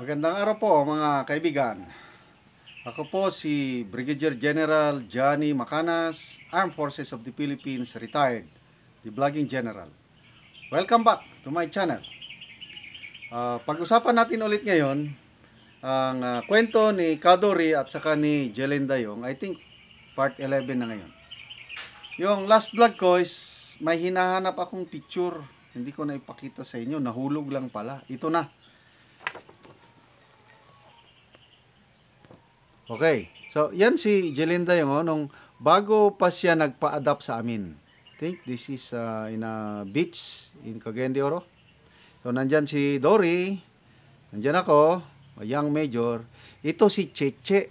Magandang araw po mga kaibigan. Ako po si Brigadier General Johnny Macanas, Armed Forces of the Philippines, retired, the blogging General. Welcome back to my channel. Uh, pag-usapan natin ulit ngayon ang uh, kwento ni Kadori at saka ni Jelen Dayong, I think part 11 na ngayon. Yung last vlog ko is may hinahanap akong picture. Hindi ko na ipakita sa inyo. Nahulog lang pala. Ito na. Okay. So, yan si Jelinda yung, oh, nung bago pa siya nagpa-adapt sa amin. I think this is uh, in a beach in Cagayan de Oro. So, nandyan si Dory. Nandyan ako, a young major. Ito si Cheche,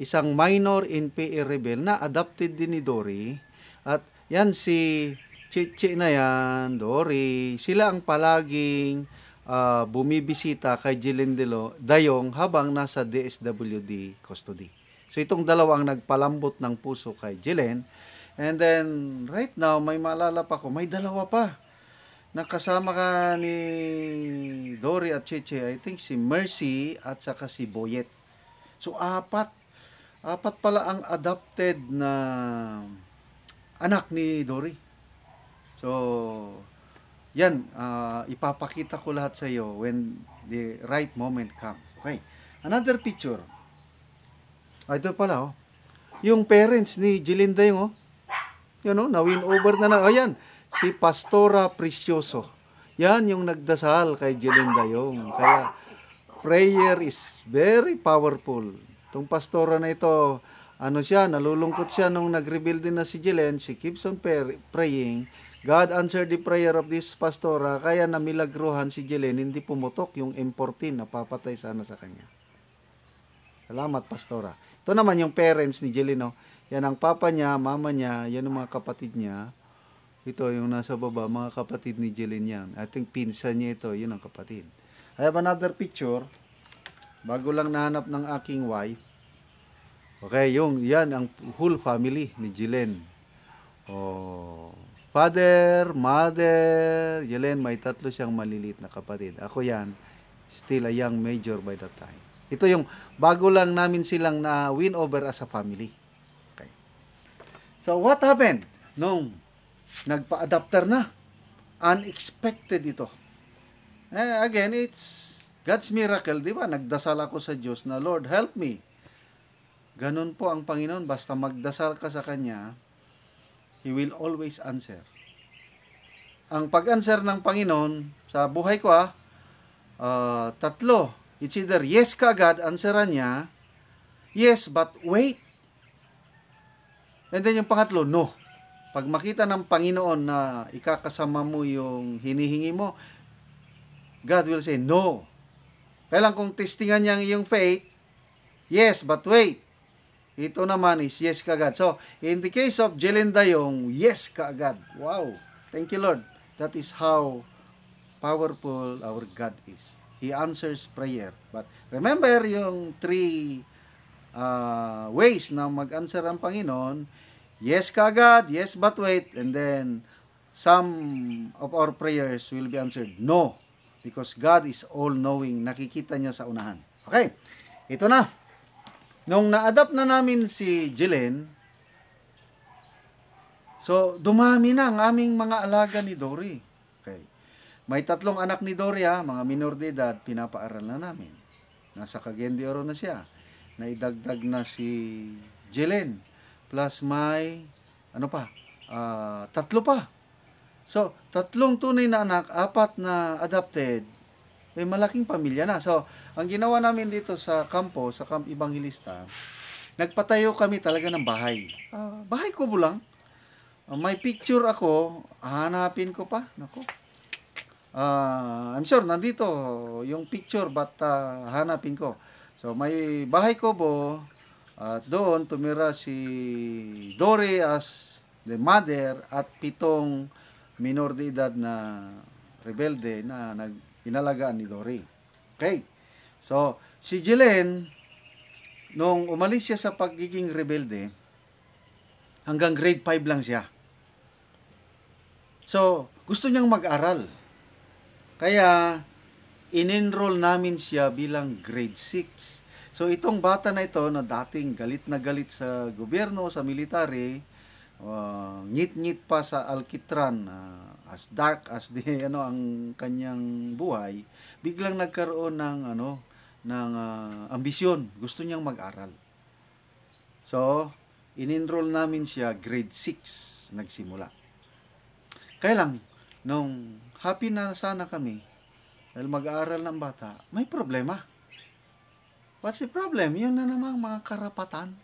isang minor in PE Rebel na adopted din ni Dory. At yan si Cheche na yan, Dory. Sila ang palaging uh, bumibisita kay Gilindelo Dayong habang nasa DSWD custody. So itong dalawa ang nagpalambot ng puso kay Jilen. And then right now may maalala pa ko, may dalawa pa. Nakasama ka ni Dory at Cheche, I think si Mercy at saka si Boyet. So apat, apat pala ang adopted na anak ni Dory. So yan, uh, ipapakita ko lahat sa iyo when the right moment comes. Okay. Another picture. Ah, ito pala, oh. Yung parents ni Jelinda yung, oh. Yan, oh, na-win over na na. Ayan, si Pastora Precioso. Yan yung nagdasal kay Jelinda yung. Kaya, prayer is very powerful. Itong pastora na ito, ano siya, nalulungkot siya nung nag-reveal din na si Jelen, she keeps on praying, God answered the prayer of this pastora kaya namilagrohan si Jelen hindi pumutok yung M14 na papatay sana sa kanya. Salamat pastora. Ito naman yung parents ni Jelen. No? Yan ang papa niya, mama niya, yan ang mga kapatid niya. Ito yung nasa baba, mga kapatid ni Jelen yan. I think pinsan niya ito, yun ang kapatid. I have another picture. Bago lang nahanap ng aking wife. Okay, yung yan ang whole family ni Jelen. Oh, Father, Mother, Yelen, may tatlo siyang maliliit na kapatid. Ako yan, still a young major by that time. Ito yung bago lang namin silang na win over as a family. Okay. So what happened? Nung nagpa-adapter na, unexpected ito. Eh, again, it's God's miracle, di ba? Nagdasal ako sa Diyos na, Lord, help me. Ganun po ang Panginoon. Basta magdasal ka sa Kanya, He will always answer. Ang pag-answer ng Panginoon sa buhay ko ah, uh, tatlo. It's either yes ka kagad, answeran niya, yes but wait. And then yung pangatlo, no. Pag makita ng Panginoon na ikakasama mo yung hinihingi mo, God will say, no. Kailan kung testingan niya ang iyong faith, yes but wait. Ito naman is yes kaagad. So, in the case of Jelen yung yes kaagad. Wow! Thank you, Lord. That is how powerful our God is. He answers prayer. But remember yung three uh, ways na mag-answer ang Panginoon. Yes kaagad, yes but wait, and then some of our prayers will be answered. No, because God is all-knowing. Nakikita niya sa unahan. Okay, ito na nung na adopt na namin si Jelen, so dumami na ang aming mga alaga ni Dory. Okay. May tatlong anak ni Dory ha, ah, mga minor de edad, pinapaaral na namin. Nasa Cagayan Oro na siya. Naidagdag na si Jelen. Plus may, ano pa, uh, tatlo pa. So, tatlong tunay na anak, apat na adopted, may malaking pamilya na. So, ang ginawa namin dito sa kampo, sa Camp Evangelista, nagpatayo kami talaga ng bahay. Uh, bahay ko lang. Uh, may picture ako, hanapin ko pa. Nako. Uh, ah, I'm sure nandito yung picture but uh, hanapin ko. So may bahay kubo at uh, doon tumira si Dory as the mother at pitong minor de edad na rebelde na nag inalagaan ni Dory. Okay. So, si Jelen, nung umalis siya sa pagiging rebelde, hanggang grade 5 lang siya. So, gusto niyang mag-aral. Kaya, in-enroll namin siya bilang grade 6. So, itong bata na ito na dating galit na galit sa gobyerno, sa military, uh, ngit-ngit pa sa alkitran uh, as dark as the ano ang kanyang buhay biglang nagkaroon ng ano ng uh, ambisyon gusto niyang mag-aral so inenroll namin siya grade 6 nagsimula kaya lang nung happy na sana kami dahil mag-aaral ng bata may problema what's the problem yun na namang mga karapatan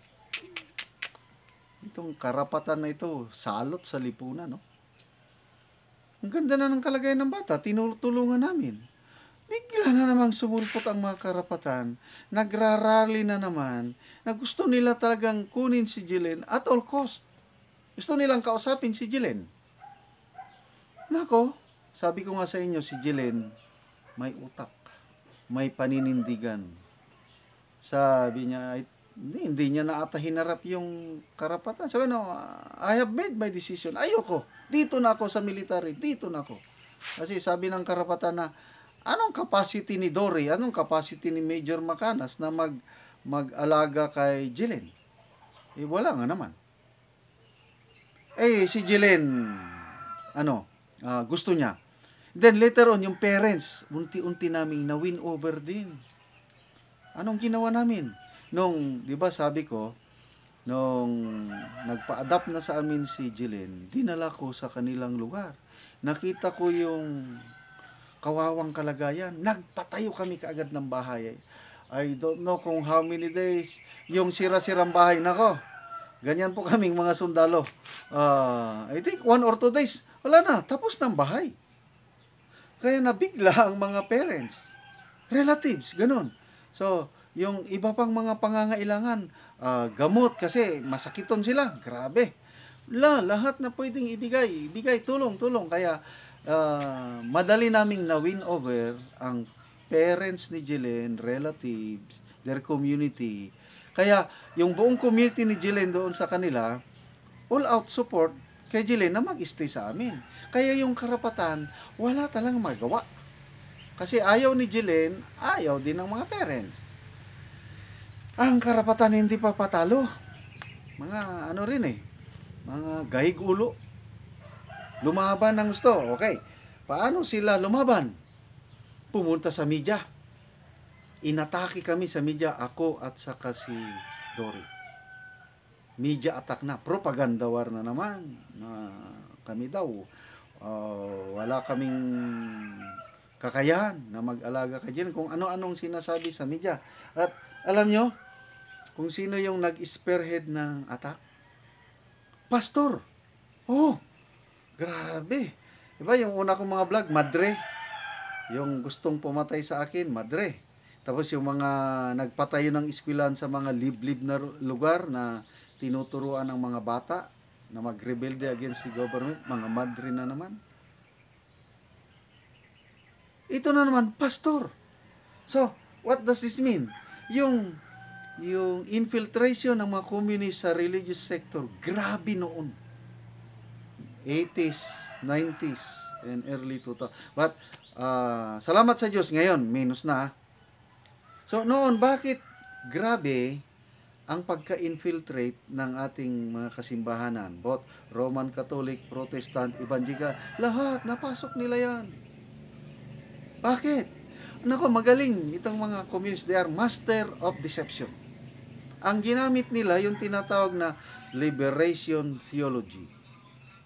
itong karapatan na ito, salot sa lipunan, no? Ang ganda na ng kalagayan ng bata, tinutulungan namin. Bigla na namang sumulpot ang mga karapatan, nagrarally na naman, na gusto nila talagang kunin si Jelen at all cost. Gusto nilang kausapin si Jelen. Nako, sabi ko nga sa inyo, si Jelen, may utak, may paninindigan. Sabi niya, hindi, hindi niya na ata hinarap yung karapatan. Sabi no, I have made my decision. Ayoko. Dito na ako sa military. Dito na ako. Kasi sabi ng karapatan na, anong capacity ni Dory, anong capacity ni Major Macanas na mag, mag-alaga kay Jilin? Eh, wala nga naman. Eh, si Jilin, ano, uh, gusto niya. Then later on, yung parents, unti-unti namin na win over din. Anong ginawa namin? nung, di ba sabi ko, nung nagpa-adapt na sa amin si Jilin, dinala ko sa kanilang lugar. Nakita ko yung kawawang kalagayan. Nagpatayo kami kaagad ng bahay. I don't know kung how many days yung sira-sirang bahay. Nako, ganyan po kaming mga sundalo. Uh, I think one or two days, wala na, tapos ng bahay. Kaya nabigla ang mga parents, relatives, ganun. So, yung iba pang mga pangangailangan, uh, gamot kasi masakiton sila, grabe. La, lahat na pwedeng ibigay, ibigay, tulong, tulong. Kaya uh, madali naming na-win over ang parents ni Jelen, relatives, their community. Kaya yung buong community ni Jelen doon sa kanila, all out support kay Jelen na mag-stay sa amin. Kaya yung karapatan, wala talang magawa. Kasi ayaw ni Jelen, ayaw din ng mga parents ang karapatan hindi papatalo mga ano rin eh mga gahig ulo lumaban ng gusto okay paano sila lumaban pumunta sa media inatake kami sa media ako at saka si Dory media attack na propaganda war na naman na kami daw uh, wala kaming kakayahan na mag-alaga ka dyan kung ano-anong sinasabi sa media. At alam nyo, kung sino yung nag-spearhead ng attack? Pastor! Oh! Grabe! Diba yung una kong mga vlog, madre. Yung gustong pumatay sa akin, madre. Tapos yung mga nagpatayo ng iskwilan sa mga liblib na lugar na tinuturuan ng mga bata na magrebelde against the government, mga madre na naman. Ito na naman, pastor. So, what does this mean? Yung, yung infiltration ng mga communist sa religious sector, grabe noon. 80s, 90s, and early 2000. But, uh, salamat sa Diyos ngayon, minus na. So, noon, bakit grabe ang pagka-infiltrate ng ating mga kasimbahanan, both Roman Catholic, Protestant, Evangelical, lahat, napasok nila yan. Bakit? Nako, magaling. Itong mga communists, they are master of deception. Ang ginamit nila, yung tinatawag na liberation theology.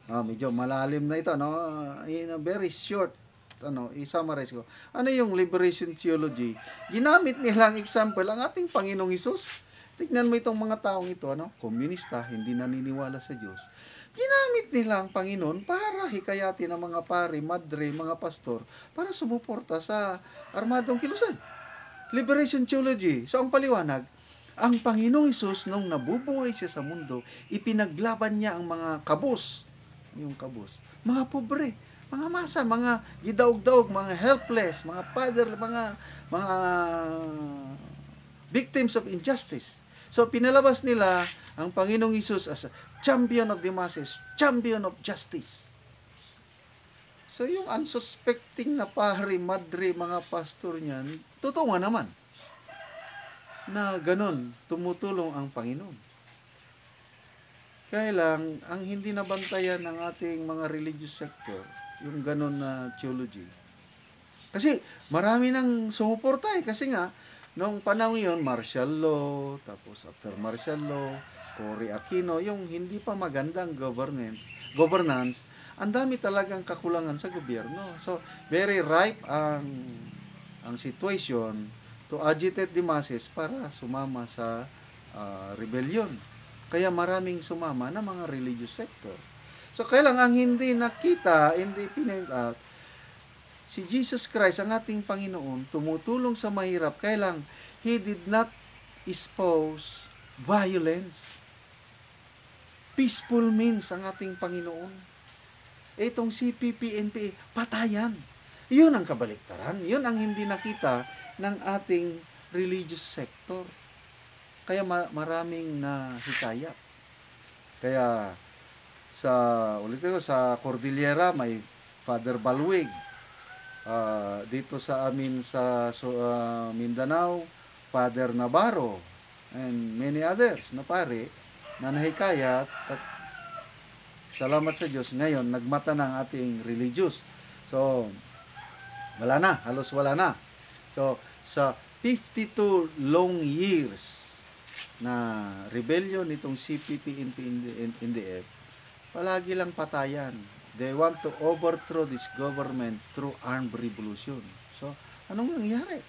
Ah, medyo malalim na ito, no? In a very short ano, i-summarize ko. Ano yung liberation theology? Ginamit nilang example ang ating Panginoong Isus Tignan mo itong mga taong ito, ano? Komunista, hindi naniniwala sa Diyos. Ginamit nila ang Panginoon para hikayatin ang mga pare, madre, mga pastor para sumuporta sa armadong kilusan. Liberation Theology. So, ang paliwanag, ang Panginoong Isus, nung nabubuhay siya sa mundo, ipinaglaban niya ang mga kabos. Yung kabos. Mga pobre, mga masa, mga gidaog-daog, mga helpless, mga father, mga, mga victims of injustice. So pinalabas nila ang Panginoong Isus as champion of the masses, champion of justice. So yung unsuspecting na pari, madre, mga pastor niyan, totoo nga naman na ganun tumutulong ang Panginoon. Kaya lang, ang hindi nabantayan ng ating mga religious sector, yung ganun na theology. Kasi marami nang sumuporta eh. Kasi nga, Nung panahon yun, martial law, tapos after martial law, Cory Aquino, yung hindi pa magandang governance, governance, ang dami talagang kakulangan sa gobyerno. So, very ripe ang ang situation to agitate the masses para sumama sa uh, rebellion. Kaya maraming sumama na mga religious sector. So, kailangan hindi nakita, hindi pinint out, ah, Si Jesus Christ, ang ating Panginoon, tumutulong sa mahirap, kaya He did not expose violence. Peaceful means ang ating Panginoon. Itong CPP, NPA, patayan. Iyon ang kabaliktaran. Iyon ang hindi nakita ng ating religious sector. Kaya maraming na hitaya. Kaya sa ulit ko sa Cordillera may Father Balwig uh, dito sa amin sa so, uh, Mindanao, Father Navarro and many others na pare na nahikayat at salamat sa Diyos ngayon nagmata ng ating religious. So wala na, halos wala na. So sa 52 long years na rebellion nitong CPP NPNDF, palagi lang patayan They want to overthrow this government through armed revolution. So, anong nangyari?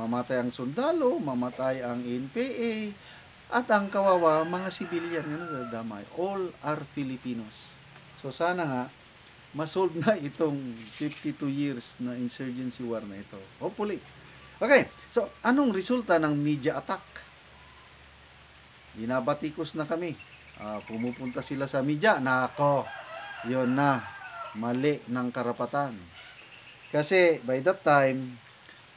Mamatay ang sundalo, mamatay ang NPA, at ang kawawa, mga sibilyan na nadadamay. All are Filipinos. So, sana nga, masolve na itong 52 years na insurgency war na ito. Hopefully. Okay, so anong resulta ng media attack? Ginabatikos na kami. Uh, pumupunta sila sa media. Nako, yon na mali ng karapatan. Kasi by that time,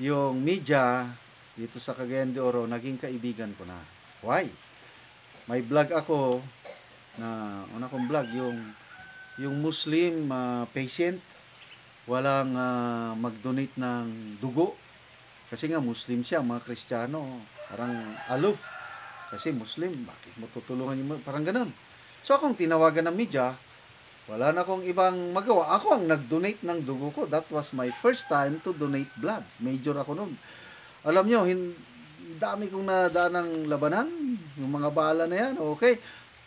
yung media dito sa Cagayan de Oro, naging kaibigan ko na. Why? May vlog ako na una kong vlog yung yung Muslim uh, patient walang uh, mag-donate ng dugo kasi nga Muslim siya, mga Kristiyano, parang aloof. Kasi Muslim, bakit mo tutulungan yung parang ganun. So akong tinawagan ng media, wala na akong ibang magawa. Ako ang nag-donate ng dugo ko. That was my first time to donate blood. Major ako noon. Alam nyo, hin dami kong nadaan ng labanan. Yung mga bala na yan. Okay.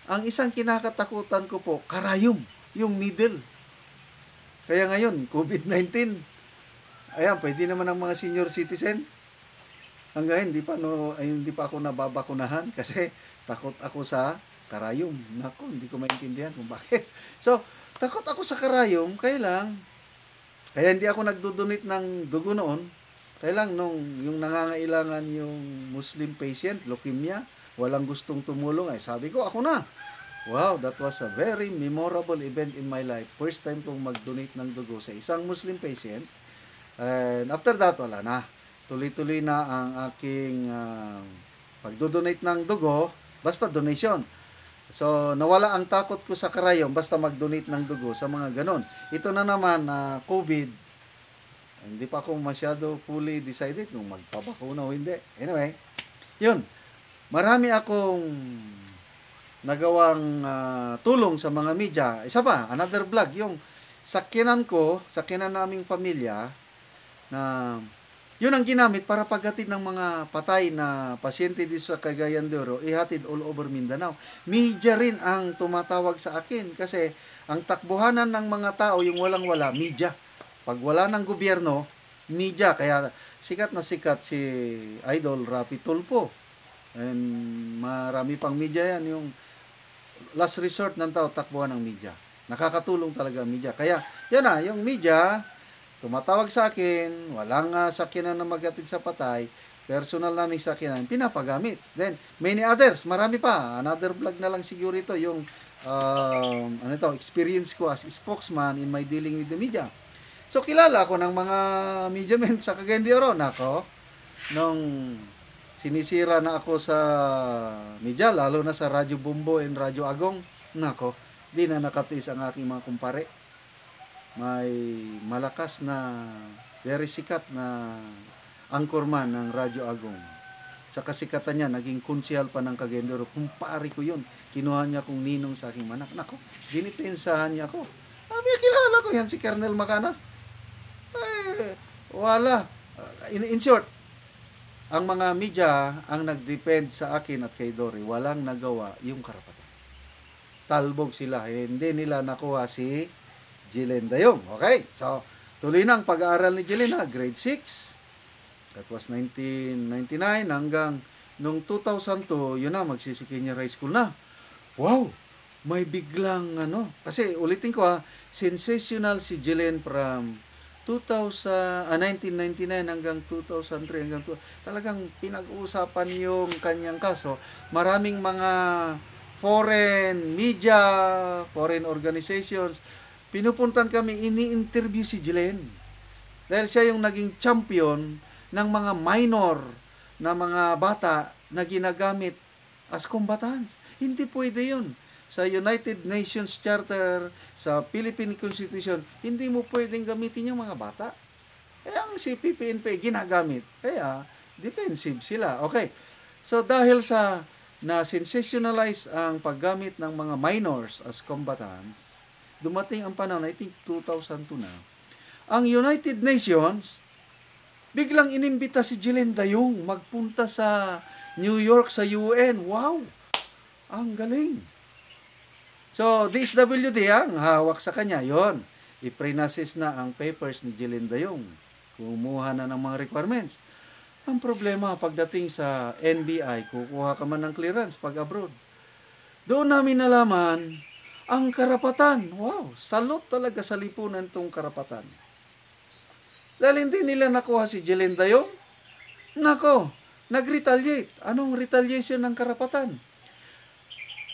Ang isang kinakatakutan ko po, karayom. Yung needle. Kaya ngayon, COVID-19. Ayan, pwede naman ang mga senior citizen. Hanggang hindi pa, no, ay, hindi pa ako nababakunahan kasi takot ako sa karayom. Nako, hindi ko maintindihan kung bakit. So, takot ako sa karayom, kaya lang, kaya hindi ako nagdudunit ng dugo noon. Kaya lang, nung yung nangangailangan yung Muslim patient, leukemia, walang gustong tumulong, ay sabi ko, ako na. Wow, that was a very memorable event in my life. First time kong mag-donate ng dugo sa isang Muslim patient. And after that, wala na. Tuloy-tuloy na ang aking uh, ah, pag-donate ng dugo, basta donation. So, nawala ang takot ko sa karayom basta mag-donate ng dugo sa mga ganon. Ito na naman na uh, COVID, hindi pa ako masyado fully decided kung magpabakuna o hindi. Anyway, yun. Marami akong nagawang uh, tulong sa mga media. Isa pa, another vlog, yung sakyanan ko, sakyanan naming pamilya, na yun ang ginamit para paghatid ng mga patay na pasyente dito sa Cagayan de Oro, ihatid all over Mindanao. Media rin ang tumatawag sa akin kasi ang takbuhanan ng mga tao yung walang-wala, media. Pag wala ng gobyerno, media. Kaya sikat na sikat si Idol Rapi Tulpo. And marami pang media yan yung last resort ng tao, takbuhan ng media. Nakakatulong talaga ang media. Kaya, yan na, yung media, Tumatawag sa akin, walang uh, ah, sakinan na maghatid sa patay, personal naming sakinan, pinapagamit. Then, many others, marami pa. Another vlog na lang siguro ito, yung um, ano ito, experience ko as spokesman in my dealing with the media. So, kilala ako ng mga media men sa Cagayan de Oro. Nako, nung sinisira na ako sa media, lalo na sa Radyo Bumbo and Radyo Agong, nako, di na nakatiis ang aking mga kumpare may malakas na very sikat na anchorman ng Radyo Agong. Sa kasikatan niya, naging kunsihal pa ng Kagendoro. Kumpari ko yun. Kinuha niya kong ninong sa aking manak. Nako, dinipensahan niya ako. Sabi, ah, kilala ko yan si Colonel Macanas. Eh, wala. In, in short, ang mga media ang nagdepend sa akin at kay Dory. Walang nagawa yung karapatan. Talbog sila. Hindi nila nakuha si Jilin Dayong. Okay, so tuloy na ang pag-aaral ni Jilin ha, grade 6. That was 1999 hanggang nung 2002, yun na, magsisikin niya high school na. Wow! May biglang ano, kasi ulitin ko ha, sensational si Jilin from 2000, ah, 1999 hanggang 2003 hanggang 2000, talagang pinag-uusapan yung kanyang kaso. Maraming mga foreign media, foreign organizations, pinupuntan kami, ini-interview si Jelen. Dahil siya yung naging champion ng mga minor na mga bata na ginagamit as combatants. Hindi pwede yun. Sa United Nations Charter, sa Philippine Constitution, hindi mo pwedeng gamitin yung mga bata. Eh, ang CPPNP ginagamit. Kaya, eh, ah, defensive sila. Okay. So, dahil sa na sensationalize ang paggamit ng mga minors as combatants, dumating ang panahon, I think 2002 na, ang United Nations, biglang inimbita si Jelen Dayong magpunta sa New York sa UN. Wow! Ang galing! So, DSWD ang hawak sa kanya. yon iprinasis na ang papers ni Jelen Dayong. Kumuha na ng mga requirements. Ang problema pagdating sa NBI, kukuha ka man ng clearance pag abroad. Doon namin nalaman ang karapatan. Wow, salot talaga sa lipunan tong karapatan. Dahil hindi nila nakuha si Jelen yung, nako, nag-retaliate. Anong retaliation ng karapatan?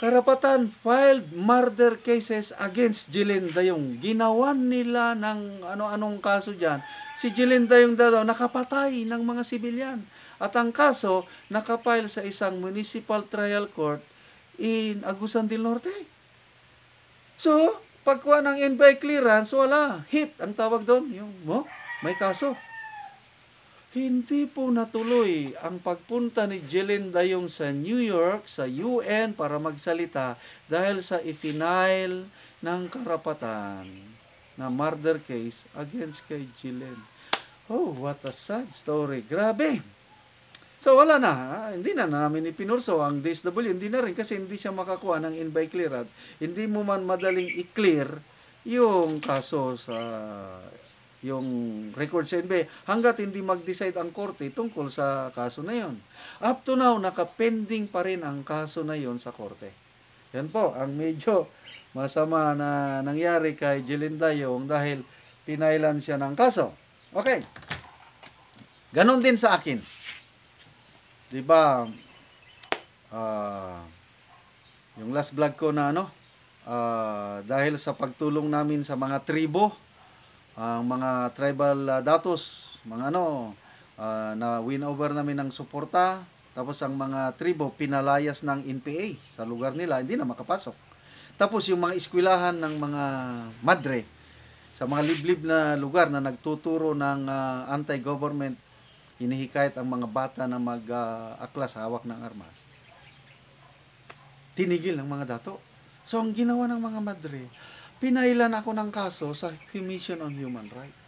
Karapatan filed murder cases against Jelen yung. Ginawan nila ng ano-anong kaso dyan. Si Jelen yung daw nakapatay ng mga sibilyan. At ang kaso, nakapile sa isang municipal trial court in Agusan del Norte. So, pagkuha ng NBI clearance, wala. Hit ang tawag doon. Yung, mo, oh, may kaso. Hindi po natuloy ang pagpunta ni Jelen Dayong sa New York, sa UN para magsalita dahil sa itinail ng karapatan na murder case against kay Jelen. Oh, what a sad story. Grabe! So wala na, hindi na namin ipinurso ang DSW, hindi na rin kasi hindi siya makakuha ng in-by clearance. Hindi mo man madaling i-clear yung kaso sa yung record sa NBI hanggat hindi mag-decide ang korte tungkol sa kaso na yon. Up to now, nakapending pa rin ang kaso na yon sa korte. Yan po, ang medyo masama na nangyari kay Jelinda yung dahil pinailan siya ng kaso. Okay. Ganon din sa akin. 'Di ba? Uh, yung last vlog ko na ano, uh, dahil sa pagtulong namin sa mga tribo, ang uh, mga tribal uh, datos, mga ano, uh, na win over namin ng suporta, tapos ang mga tribo pinalayas ng NPA sa lugar nila, hindi na makapasok. Tapos yung mga eskwelahan ng mga madre sa mga liblib na lugar na nagtuturo ng uh, anti-government hinihikayat ang mga bata na mag-aklas ah, hawak ng armas, tinigil ng mga dato. So, ang ginawa ng mga madre, pinailan ako ng kaso sa Commission on Human Rights.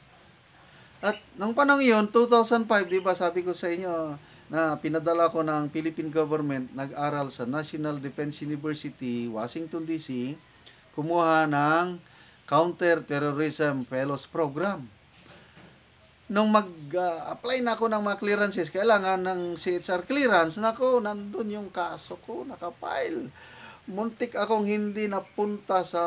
At nung panang iyon, 2005, di ba sabi ko sa inyo na pinadala ko ng Philippine government, nag-aral sa National Defense University, Washington DC, kumuha ng Counter-Terrorism Fellows Program nung mag-apply uh, na ako ng mga clearances, kailangan ng CHR clearance, nako, nandun yung kaso ko, nakapile. Muntik akong hindi napunta sa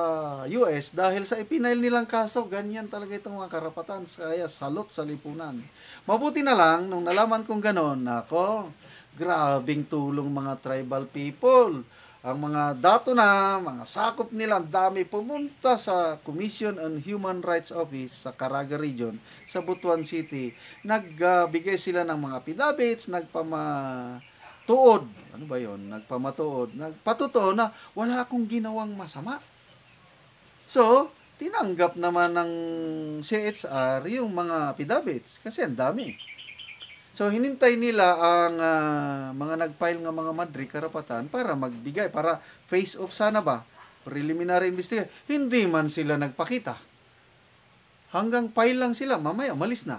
US dahil sa ipinail nilang kaso, ganyan talaga itong mga karapatan. Kaya salot sa lipunan. Mabuti na lang, nung nalaman kong ganon, nako, grabing tulong mga tribal people ang mga dato na, mga sakop nila, ang dami pumunta sa Commission on Human Rights Office sa Caraga Region, sa Butuan City. Nagbigay uh, sila ng mga pidabits, nagpamatuod, ano ba yon nagpamatuod, nagpatuto na wala akong ginawang masama. So, tinanggap naman ng CHR yung mga pidabits kasi ang dami. So hinintay nila ang uh, mga nagfile ng mga madri karapatan para magbigay para face off sana ba preliminary investigation. Hindi man sila nagpakita. Hanggang file lang sila, mamaya malis na.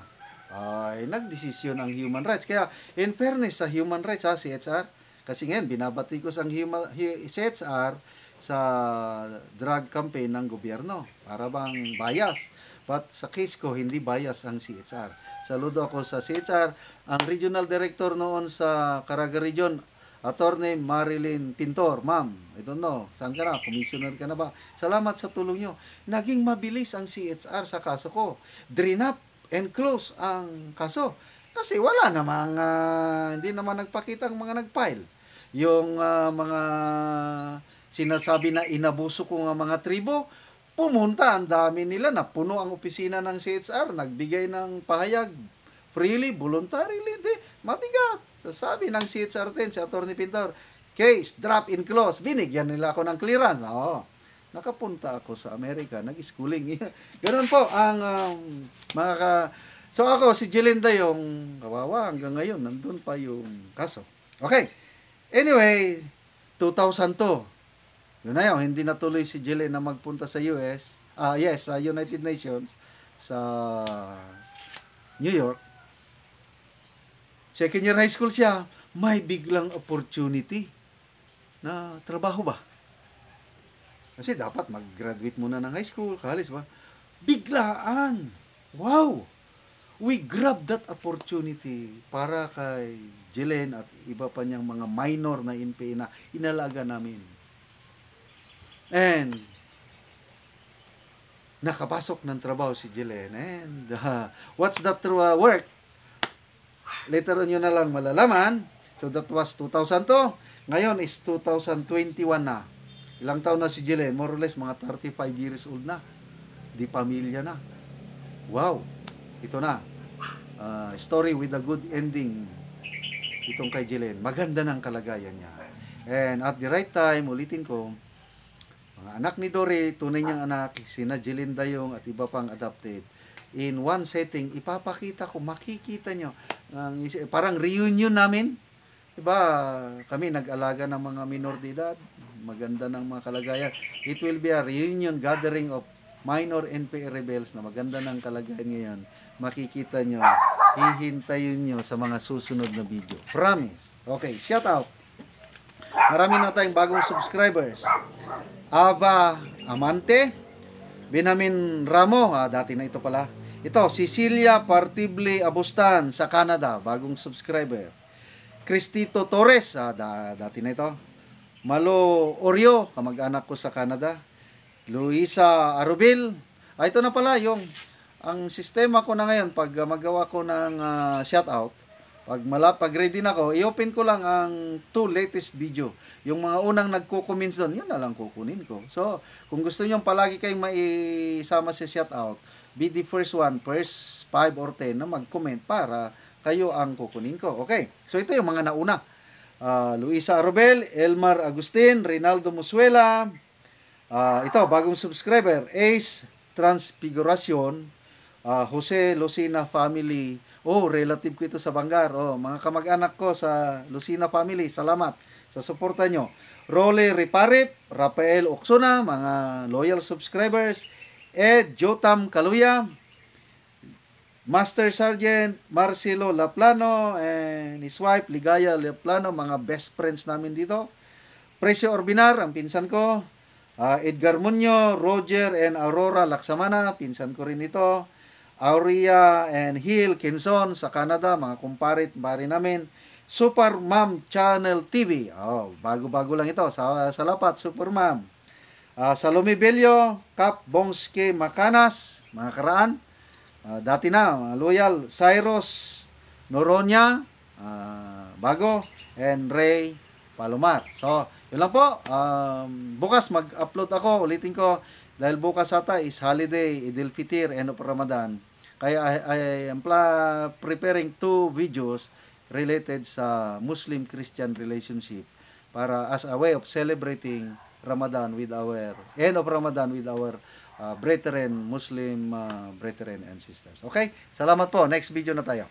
Ay, nagdesisyon ang human rights. Kaya, in fairness sa human rights, ha, CHR, kasi ngayon, binabatikos ang human, CHR sa drug campaign ng gobyerno. Para bang bias. But sa case ko, hindi bias ang CHR Saludo ako sa CHR, ang Regional Director noon sa Caraga Region, Attorney Marilyn Pintor. Ma'am, I don't know, saan ka na? Commissioner ka na ba? Salamat sa tulong nyo. Naging mabilis ang CHR sa kaso ko. Drain up and close ang kaso. Kasi wala namang, uh, hindi naman nagpakita ang mga nag Yung uh, mga sinasabi na inabuso ko ng mga tribo, pumunta, ang dami nila, napuno ang opisina ng CHR, nagbigay ng pahayag, freely, voluntarily, hindi, mabigat. So, sabi ng CHR 10, si Attorney Pintor, case, drop in close, binigyan nila ako ng clearance. Oo. Nakapunta ako sa Amerika, nag-schooling. Ganun po ang um, mga ka... So ako, si Jelinda yung kawawa hanggang ngayon, nandun pa yung kaso. Okay. Anyway, 2002, yun na yun, hindi natuloy si Jelen na magpunta sa US, ah uh, yes, sa uh, United Nations, sa New York. Second year high school siya, may biglang opportunity na trabaho ba? Kasi dapat mag-graduate muna ng high school, college ba? Biglaan! Wow! We grab that opportunity para kay Jelen at iba pa niyang mga minor na NPA na inalaga namin And nakapasok ng trabaho si Jelene. And uh, what's that uh, work? Later on yun na lang malalaman. So that was 2000 to. Ngayon is 2021 na. Ilang taon na si Jelene? More or less mga 35 years old na. Di pamilya na. Wow! Ito na. Uh, story with a good ending. Itong kay Jelene. Maganda ng kalagayan niya. And at the right time, ulitin ko, mga anak ni Dore, tunay niyang anak, sina Jeline Dayong at iba pang adopted. In one setting, ipapakita ko, makikita nyo, ang, parang reunion namin. Diba, kami nag-alaga ng mga minor de edad, maganda ng mga kalagayan. It will be a reunion gathering of minor NPA rebels na maganda ng kalagayan ngayon. Makikita nyo, hihintayin nyo sa mga susunod na video. Promise. Okay, shout out. Marami na tayong bagong subscribers. Ava Amante, Benjamin Ramo, ah, dati na ito pala. Ito, Cecilia Partible Abustan sa Canada, bagong subscriber. Cristito Torres, ah, da, dati na ito. Malo Orio, kamag-anak ko sa Canada. Luisa Arubil. Ah, ito na pala yung ang sistema ko na ngayon pag ah, magawa ko ng uh, shout pag mala pag ready na ko, i-open ko lang ang two latest video. Yung mga unang nagko-comments doon, yun na lang kukunin ko. So, kung gusto niyo palagi kayong maisama sa si shoutout, be the first one, first 5 or 10 na mag-comment para kayo ang kukunin ko. Okay, so ito yung mga nauna. Uh, Luisa Arobel, Elmar Agustin, Rinaldo Musuela, uh, ito, bagong subscriber, Ace Transfiguracion, uh, ah, Jose Lucina Family, oh, relative ko ito sa Bangar, oh, mga kamag-anak ko sa Lucina Family, salamat. So, suporta nyo. Role Riparip, Rafael Oksuna, mga loyal subscribers, Ed Jotam Kaluya, Master Sergeant Marcelo Laplano, and his wife Ligaya Laplano, mga best friends namin dito. Presyo Orbinar, ang pinsan ko. Uh, Edgar Munyo, Roger and Aurora Laksamana, pinsan ko rin ito. Aurea and Hill Kinson sa Canada, mga kumparit, bari namin. Super Mom Channel TV. Oh, bago-bago lang ito. Sa, sa lapat, Super Mom. Uh, ah, Salome Bello, Kap Bongski Makanas, mga karaan. Uh, dati na, mga loyal. Cyrus Noronya, uh, ah, bago. And Ray Palomar. So, yun lang po. Um, bukas mag-upload ako. Ulitin ko. Dahil bukas ata is holiday, Idil Fitir, end of Ramadan. Kaya I, I am preparing two videos related sa Muslim-Christian relationship para as a way of celebrating Ramadan with our end of Ramadan with our uh, brethren, Muslim uh, brethren and sisters. Okay? Salamat po. Next video na tayo.